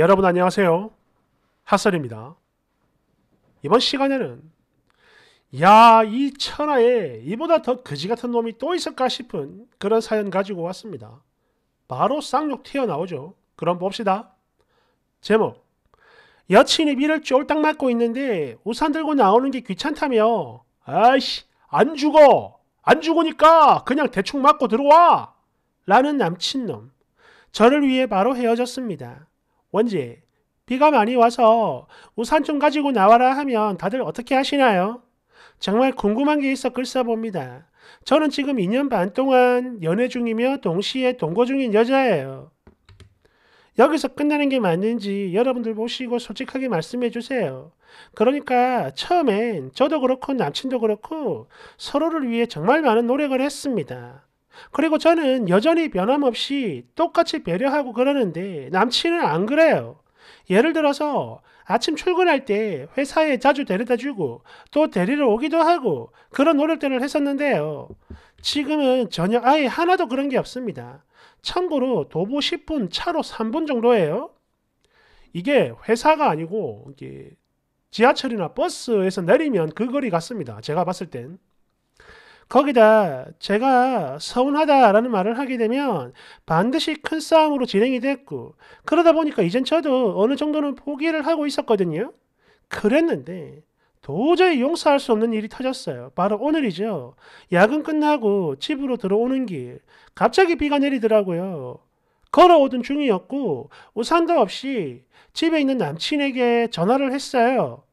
여러분 안녕하세요. 핫설입니다 이번 시간에는 야, 이 천하에 이보다 더 거지 같은 놈이 또 있을까 싶은 그런 사연 가지고 왔습니다. 바로 쌍욕 튀어나오죠. 그럼 봅시다. 제목 여친이 비를 쫄딱 맞고 있는데 우산 들고 나오는 게 귀찮다며 아이씨 안 죽어 안 죽으니까 그냥 대충 맞고 들어와 라는 남친놈 저를 위해 바로 헤어졌습니다. 원지, 비가 많이 와서 우산 좀 가지고 나와라 하면 다들 어떻게 하시나요? 정말 궁금한 게 있어 글 써봅니다. 저는 지금 2년 반 동안 연애 중이며 동시에 동거 중인 여자예요. 여기서 끝나는 게 맞는지 여러분들 보시고 솔직하게 말씀해 주세요. 그러니까 처음엔 저도 그렇고 남친도 그렇고 서로를 위해 정말 많은 노력을 했습니다. 그리고 저는 여전히 변함없이 똑같이 배려하고 그러는데 남친은 안 그래요. 예를 들어서 아침 출근할 때 회사에 자주 데려다 주고 또 데리러 오기도 하고 그런 노력들을 했었는데요. 지금은 전혀 아예 하나도 그런 게 없습니다. 참고로 도보 10분, 차로 3분 정도예요. 이게 회사가 아니고 이게 지하철이나 버스에서 내리면 그 거리 같습니다. 제가 봤을 땐. 거기다 제가 서운하다라는 말을 하게 되면 반드시 큰 싸움으로 진행이 됐고 그러다 보니까 이젠 저도 어느 정도는 포기를 하고 있었거든요. 그랬는데 도저히 용서할 수 없는 일이 터졌어요. 바로 오늘이죠. 야근 끝나고 집으로 들어오는 길 갑자기 비가 내리더라고요. 걸어오던 중이었고 우산도 없이 집에 있는 남친에게 전화를 했어요.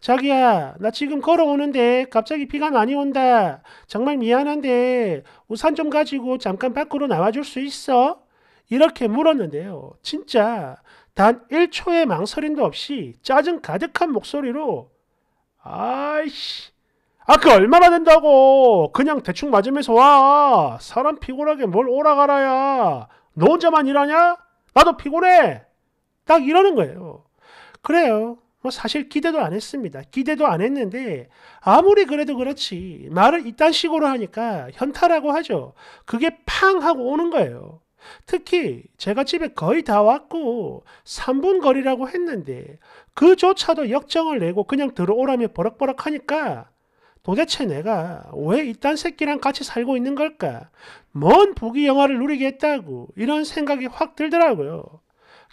자기야, 나 지금 걸어오는데 갑자기 비가 많이 온다. 정말 미안한데 우산 좀 가지고 잠깐 밖으로 나와줄 수 있어? 이렇게 물었는데요. 진짜 단 1초의 망설임도 없이 짜증 가득한 목소리로 아이씨, 아, 그 얼마나 된다고! 그냥 대충 맞으면서 와! 사람 피곤하게 뭘 오라가라야! 너 혼자만 일하냐? 나도 피곤해! 딱 이러는 거예요. 그래요. 뭐 사실 기대도 안 했습니다. 기대도 안 했는데 아무리 그래도 그렇지 말을 이딴 식으로 하니까 현타라고 하죠. 그게 팡 하고 오는 거예요. 특히 제가 집에 거의 다 왔고 3분 거리라고 했는데 그조차도 역정을 내고 그냥 들어오라며 버럭버럭 하니까 도대체 내가 왜 이딴 새끼랑 같이 살고 있는 걸까? 뭔 부귀 영화를 누리겠다고 이런 생각이 확 들더라고요.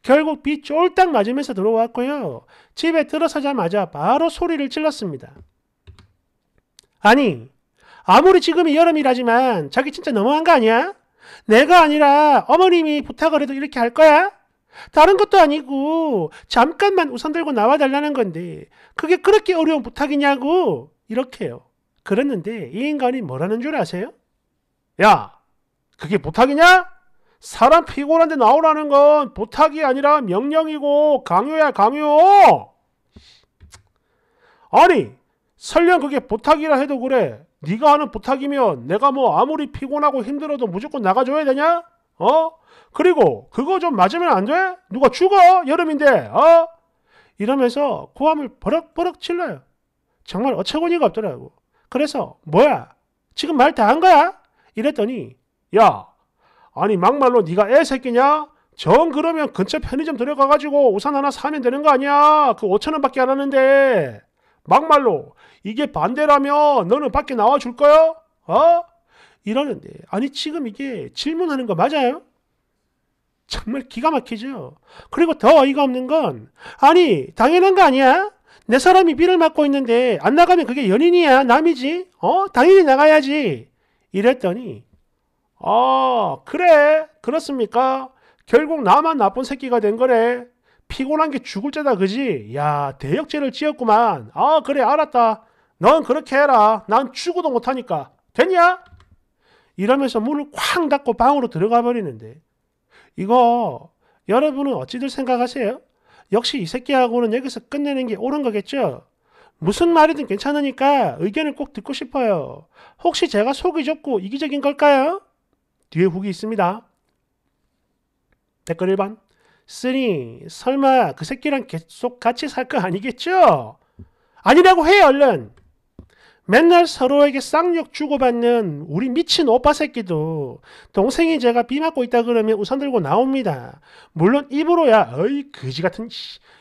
결국 비 쫄딱 맞으면서 들어왔고요. 집에 들어서자마자 바로 소리를 질렀습니다. 아니, 아무리 지금이 여름이라지만 자기 진짜 너무한 거 아니야? 내가 아니라 어머님이 부탁을 해도 이렇게 할 거야? 다른 것도 아니고 잠깐만 우산 들고 나와 달라는 건데 그게 그렇게 어려운 부탁이냐고 이렇게요. 그랬는데 이 인간이 뭐라는 줄 아세요? 야, 그게 부탁이냐? 사람 피곤한데 나오라는 건 부탁이 아니라 명령이고 강요야 강요. 아니 설령 그게 부탁이라 해도 그래. 네가 하는 부탁이면 내가 뭐 아무리 피곤하고 힘들어도 무조건 나가줘야 되냐? 어? 그리고 그거 좀 맞으면 안 돼? 누가 죽어? 여름인데 어? 이러면서 고함을 버럭버럭 질러요. 정말 어처구니가 없더라고. 그래서 뭐야? 지금 말 다 한 거야? 이랬더니 야 아니 막말로 네가 애 새끼냐? 정 그러면 근처 편의점 들어가가지고 우산 하나 사면 되는 거 아니야? 그 5천 원밖에 안 하는데 막말로 이게 반대라면 너는 밖에 나와 줄 거야? 어? 이러는데 아니 지금 이게 질문하는 거 맞아요? 정말 기가 막히죠. 그리고 더 어이가 없는 건 아니 당연한 거 아니야? 내 사람이 비를 맞고 있는데 안 나가면 그게 연인이야 남이지? 어? 당연히 나가야지. 이랬더니 아, 그래. 그렇습니까? 결국 나만 나쁜 새끼가 된 거래. 피곤한 게 죽을 죄다 그지? 야, 대역죄를 지었구만. 아, 그래 알았다. 넌 그렇게 해라. 난 죽어도 못하니까. 됐냐? 이러면서 문을 쾅 닫고 방으로 들어가 버리는데 이거 여러분은 어찌들 생각하세요? 역시 이 새끼하고는 여기서 끝내는 게 옳은 거겠죠? 무슨 말이든 괜찮으니까 의견을 꼭 듣고 싶어요. 혹시 제가 속이 좁고 이기적인 걸까요? 뒤에 후기 있습니다. 댓글 1번 쓰니 설마 그 새끼랑 계속 같이 살 거 아니겠죠? 아니라고 해 얼른 맨날 서로에게 쌍욕 주고받는 우리 미친 오빠 새끼도 동생이 제가 비 맞고 있다 그러면 우산 들고 나옵니다. 물론 입으로야 어이 그지 같은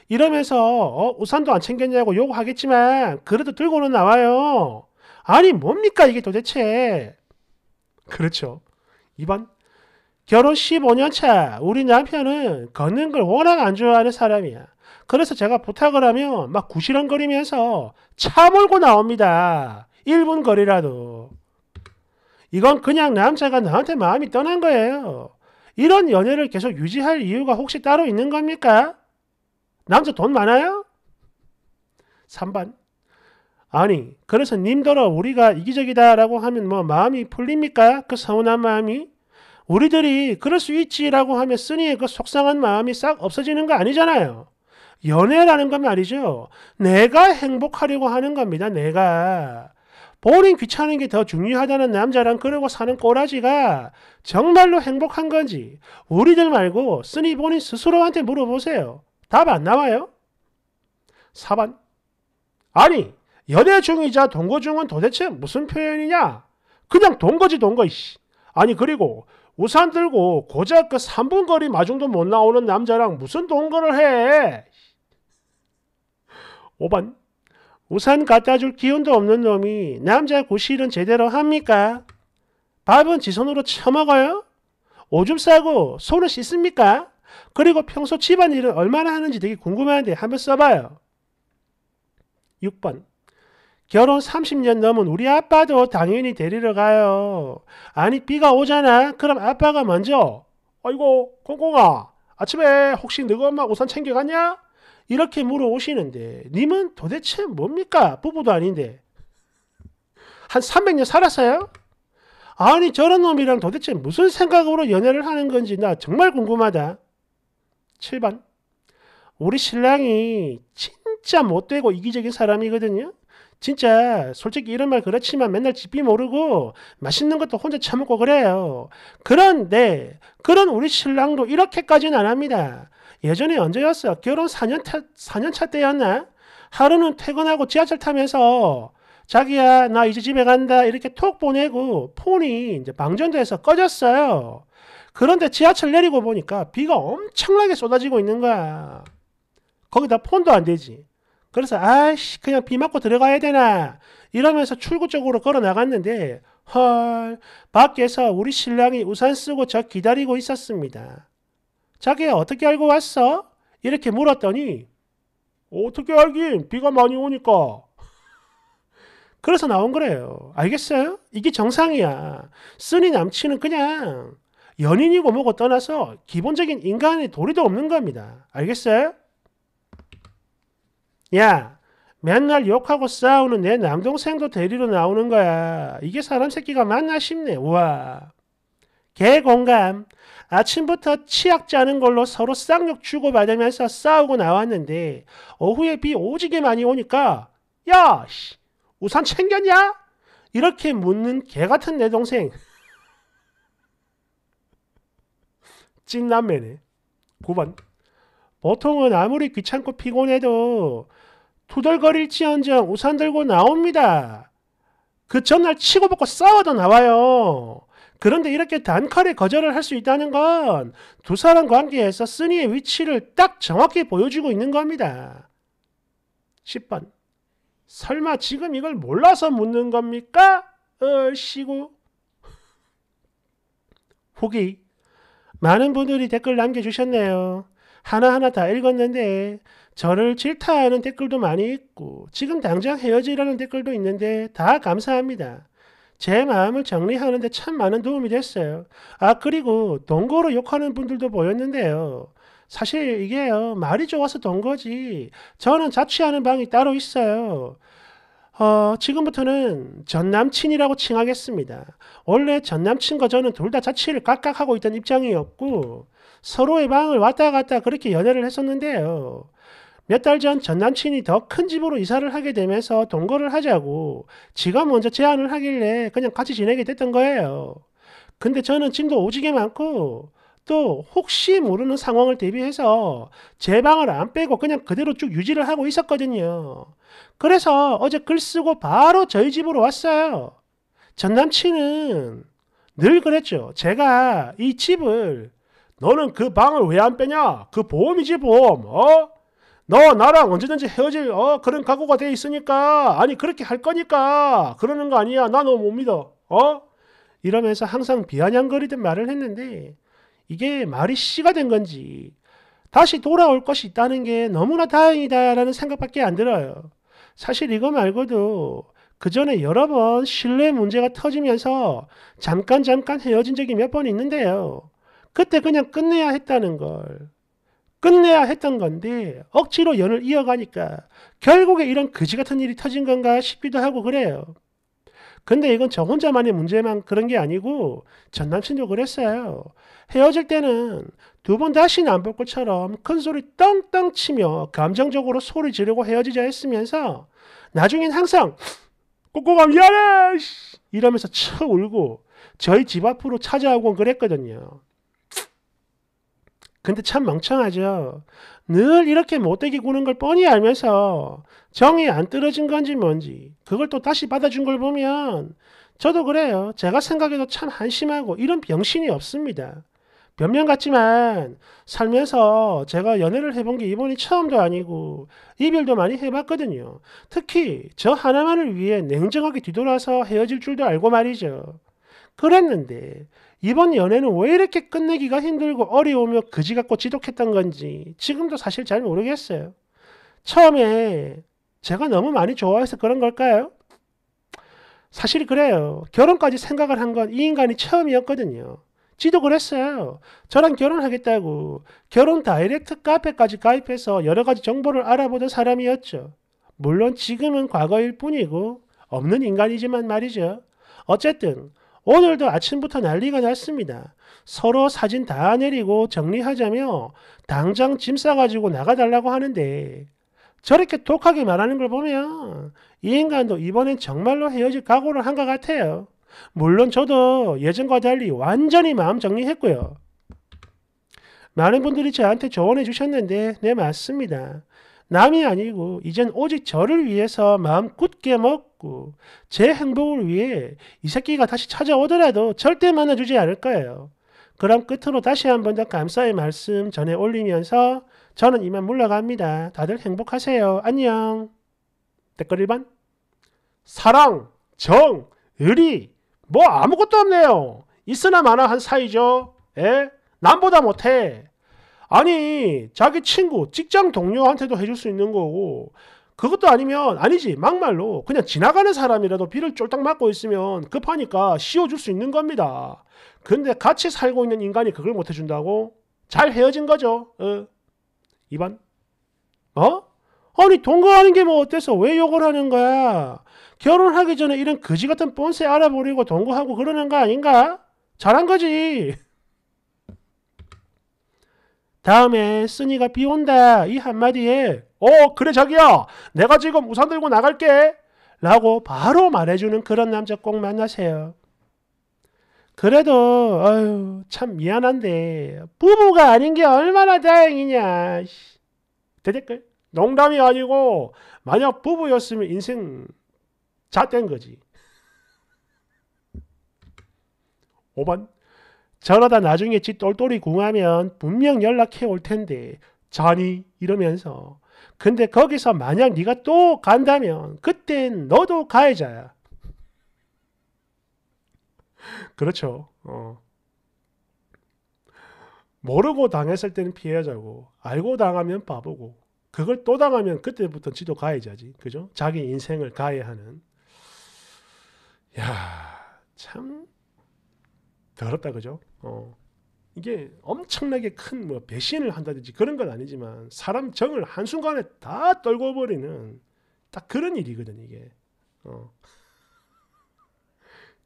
이러면서 어, 우산도 안 챙겼냐고 욕하겠지만 그래도 들고는 나와요. 아니 뭡니까 이게 도대체 그렇죠. 2번 결혼 15년 차 우리 남편은 걷는 걸 워낙 안 좋아하는 사람이야. 그래서 제가 부탁을 하면 막 구시렁거리면서 차 몰고 나옵니다. 1분 거리라도. 이건 그냥 남자가 나한테 마음이 떠난 거예요. 이런 연애를 계속 유지할 이유가 혹시 따로 있는 겁니까? 남자 돈 많아요? 3번. 아니 그래서 님더러 우리가 이기적이다라고 하면 뭐 마음이 풀립니까? 그 서운한 마음이 우리들이 그럴 수 있지라고 하면 쓰니 그 속상한 마음이 싹 없어지는 거 아니잖아요. 연애라는 건 말이죠. 내가 행복하려고 하는 겁니다. 내가. 본인 귀찮은 게 더 중요하다는 남자랑 그러고 사는 꼬라지가 정말로 행복한 건지 우리들 말고 쓰니 본인 스스로한테 물어보세요. 답 안 나와요? 4번. 아니, 연애 중이자 동거 중은 도대체 무슨 표현이냐? 그냥 동거지 동거 이씨. 아니 그리고 우산 들고 고작 그 3분 거리 마중도 못 나오는 남자랑 무슨 동거를 해? 5번 우산 갖다 줄 기운도 없는 놈이 남자 구실은 제대로 합니까? 밥은 지 손으로 처먹어요? 오줌 싸고 손을 씻습니까? 그리고 평소 집안일을 얼마나 하는지 되게 궁금한데 한번 써봐요. 6번 결혼 30년 넘은 우리 아빠도 당연히 데리러 가요. 아니 비가 오잖아. 그럼 아빠가 먼저 아이고 콩콩아 아침에 혹시 너희 엄마 우산 챙겨갔냐? 이렇게 물어오시는데 님은 도대체 뭡니까? 부부도 아닌데 한 300년 살았어요? 아니 저런 놈이랑 도대체 무슨 생각으로 연애를 하는 건지 나 정말 궁금하다. 7번 우리 신랑이 진짜 못되고 이기적인 사람이거든요. 진짜 솔직히 이런 말 그렇지만 맨날 집이 모르고 맛있는 것도 혼자 처먹고 그래요. 그런데 그런 우리 신랑도 이렇게까지는 안 합니다. 예전에 언제였어? 결혼 4년, 타, 4년 차 때였나? 하루는 퇴근하고 지하철 타면서 자기야 나 이제 집에 간다 이렇게 톡 보내고 폰이 이제 방전돼서 꺼졌어요. 그런데 지하철 내리고 보니까 비가 엄청나게 쏟아지고 있는 거야. 거기다 폰도 안 되지. 그래서 아씨 그냥 비 맞고 들어가야 되나 이러면서 출구 쪽으로 걸어 나갔는데 헐 밖에서 우리 신랑이 우산 쓰고 저 기다리고 있었습니다. 자기야 어떻게 알고 왔어? 이렇게 물었더니 어떻게 알긴 비가 많이 오니까 그래서 나온 거래요. 알겠어요? 이게 정상이야. 쓰니 남친은 그냥 연인이고 뭐고 떠나서 기본적인 인간의 도리도 없는 겁니다. 알겠어요? 야 맨날 욕하고 싸우는 내 남동생도 데리러 나오는 거야. 이게 사람 새끼가 맞나 싶네. 우와. 개 공감. 아침부터 치약 짜는 걸로 서로 쌍욕 주고받으면서 싸우고 나왔는데 오후에 비 오지게 많이 오니까 야! 씨, 우산 챙겼냐? 이렇게 묻는 개같은 내 동생. 찐남매네. 9번. 보통은 아무리 귀찮고 피곤해도 투덜거릴지언정 우산 들고 나옵니다. 그 전날 치고받고 싸워도 나와요. 그런데 이렇게 단칼에 거절을 할 수 있다는 건 두 사람 관계에서 쓰니의 위치를 딱 정확히 보여주고 있는 겁니다. 10번 설마 지금 이걸 몰라서 묻는 겁니까? 얼씨구 후기 많은 분들이 댓글 남겨주셨네요. 하나하나 다 읽었는데 저를 질타하는 댓글도 많이 있고 지금 당장 헤어지라는 댓글도 있는데 다 감사합니다. 제 마음을 정리하는데 참 많은 도움이 됐어요. 아 그리고 동거로 욕하는 분들도 보였는데요. 사실 이게요 말이 좋아서 돈 거지 저는 자취하는 방이 따로 있어요. 어, 지금부터는 전 남친이라고 칭하겠습니다. 원래 전 남친과 저는 둘 다 자취를 각깍 하고 있던 입장이었고 서로의 방을 왔다 갔다 그렇게 연애를 했었는데요. 몇달전 전남친이 더 큰 집으로 이사를 하게 되면서 동거를 하자고 지가 먼저 제안을 하길래 그냥 같이 지내게 됐던 거예요. 근데 저는 짐도 오지게 많고 또 혹시 모르는 상황을 대비해서 제 방을 안 빼고 그냥 그대로 쭉 유지를 하고 있었거든요. 그래서 어제 글 쓰고 바로 저희 집으로 왔어요. 전 남친은 늘 그랬죠. 제가 이 집을 너는 그 방을 왜 안 빼냐? 그 보험이지 보험. 어? 너 나랑 언제든지 헤어질 어 그런 각오가 돼 있으니까 아니 그렇게 할 거니까 그러는 거 아니야 나 너 못 믿어 어 이러면서 항상 비아냥거리듯 말을 했는데 이게 말이 씨가 된 건지 다시 돌아올 것이 있다는 게 너무나 다행이다라는 생각밖에 안 들어요. 사실 이거 말고도 그 전에 여러 번 신뢰 문제가 터지면서 잠깐 잠깐 헤어진 적이 몇 번 있는데요. 그때 그냥 끝내야 했다는 걸. 끝내야 했던 건데 억지로 연을 이어가니까 결국에 이런 그지 같은 일이 터진 건가 싶기도 하고 그래요. 근데 이건 저 혼자만의 문제만 그런 게 아니고 전 남친도 그랬어요. 헤어질 때는 두 번 다시는 안볼 것처럼 큰 소리 떵떵 치며 감정적으로 소리 지르고 헤어지자 했으면서 나중엔 항상 꼬꼬가 미안해! 이러면서 쳐 울고 저희 집 앞으로 찾아오곤 그랬거든요. 근데 참 멍청하죠. 늘 이렇게 못되게 구는 걸 뻔히 알면서 정이 안 떨어진 건지 뭔지 그걸 또 다시 받아준 걸 보면 저도 그래요. 제가 생각해도 참 한심하고 이런 병신이 없습니다. 변명 같지만 살면서 제가 연애를 해본 게 이번이 처음도 아니고 이별도 많이 해봤거든요. 특히 저 하나만을 위해 냉정하게 뒤돌아서 헤어질 줄도 알고 말이죠. 그랬는데 이번 연애는 왜 이렇게 끝내기가 힘들고 어려우며 그지 같고 지독했던 건지 지금도 사실 잘 모르겠어요. 처음에 제가 너무 많이 좋아해서 그런 걸까요? 사실 그래요. 결혼까지 생각을 한 건 이 인간이 처음이었거든요. 지독을했어요 저랑 결혼하겠다고 결혼 다이렉트 카페까지 가입해서 여러 가지 정보를 알아보던 사람이었죠. 물론 지금은 과거일 뿐이고 없는 인간이지만 말이죠. 어쨌든 오늘도 아침부터 난리가 났습니다. 서로 사진 다 내리고 정리하자며 당장 짐 싸가지고 나가달라고 하는데 저렇게 독하게 말하는 걸 보면 이 인간도 이번엔 정말로 헤어질 각오를 한 것 같아요. 물론 저도 예전과 달리 완전히 마음 정리했고요. 많은 분들이 저한테 조언해 주셨는데 네 맞습니다. 남이 아니고 이젠 오직 저를 위해서 마음 굳게 먹고 제 행복을 위해 이 새끼가 다시 찾아오더라도 절대 만나주지 않을 거예요. 그럼 끝으로 다시 한 번 더 감사의 말씀 전해 올리면서 저는 이만 물러갑니다. 다들 행복하세요. 안녕. 댓글 1번 사랑, 정, 의리 뭐 아무것도 없네요. 있으나 마나 한 사이죠. 에? 남보다 못해. 아니 자기 친구 직장 동료한테도 해줄 수 있는 거고 그것도 아니면 아니지 막말로 그냥 지나가는 사람이라도 비를 쫄딱 맞고 있으면 급하니까 씌워줄 수 있는 겁니다. 근데 같이 살고 있는 인간이 그걸 못 해준다고 잘 헤어진 거죠. 어. 이반 어? 아니 동거하는 게 뭐 어때서 왜 욕을 하는 거야? 결혼하기 전에 이런 거지 같은 뻔세 알아버리고 동거하고 그러는 거 아닌가? 잘한 거지. 다음에 쓰니가 비 온다 이 한마디에 어 그래 자기야 내가 지금 우산 들고 나갈게 라고 바로 말해주는 그런 남자 꼭 만나세요. 그래도 아유 참 미안한데 부부가 아닌 게 얼마나 다행이냐 대댓글 농담이 아니고 만약 부부였으면 인생 잣된 거지 5번 저러다 나중에 지 똘똘이 궁하면 분명 연락해 올 텐데 자니 이러면서 근데 거기서 만약 네가 또 간다면 그땐 너도 가해자야. 그렇죠. 어. 모르고 당했을 때는 피해자고 알고 당하면 바보고 그걸 또 당하면 그때부터 지도 가해자지. 그죠? 자기 인생을 가해하는. 야, 참 더럽다 그죠? 어. 이게 엄청나게 큰 뭐 배신을 한다든지 그런 건 아니지만 사람 정을 한순간에 다 떨고 버리는 딱 그런 일이거든 이게. 어.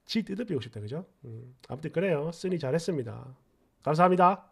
지 뜯어비고 싶다 그죠? 음. 아무튼 그래요. 쓰니 잘했습니다. 감사합니다.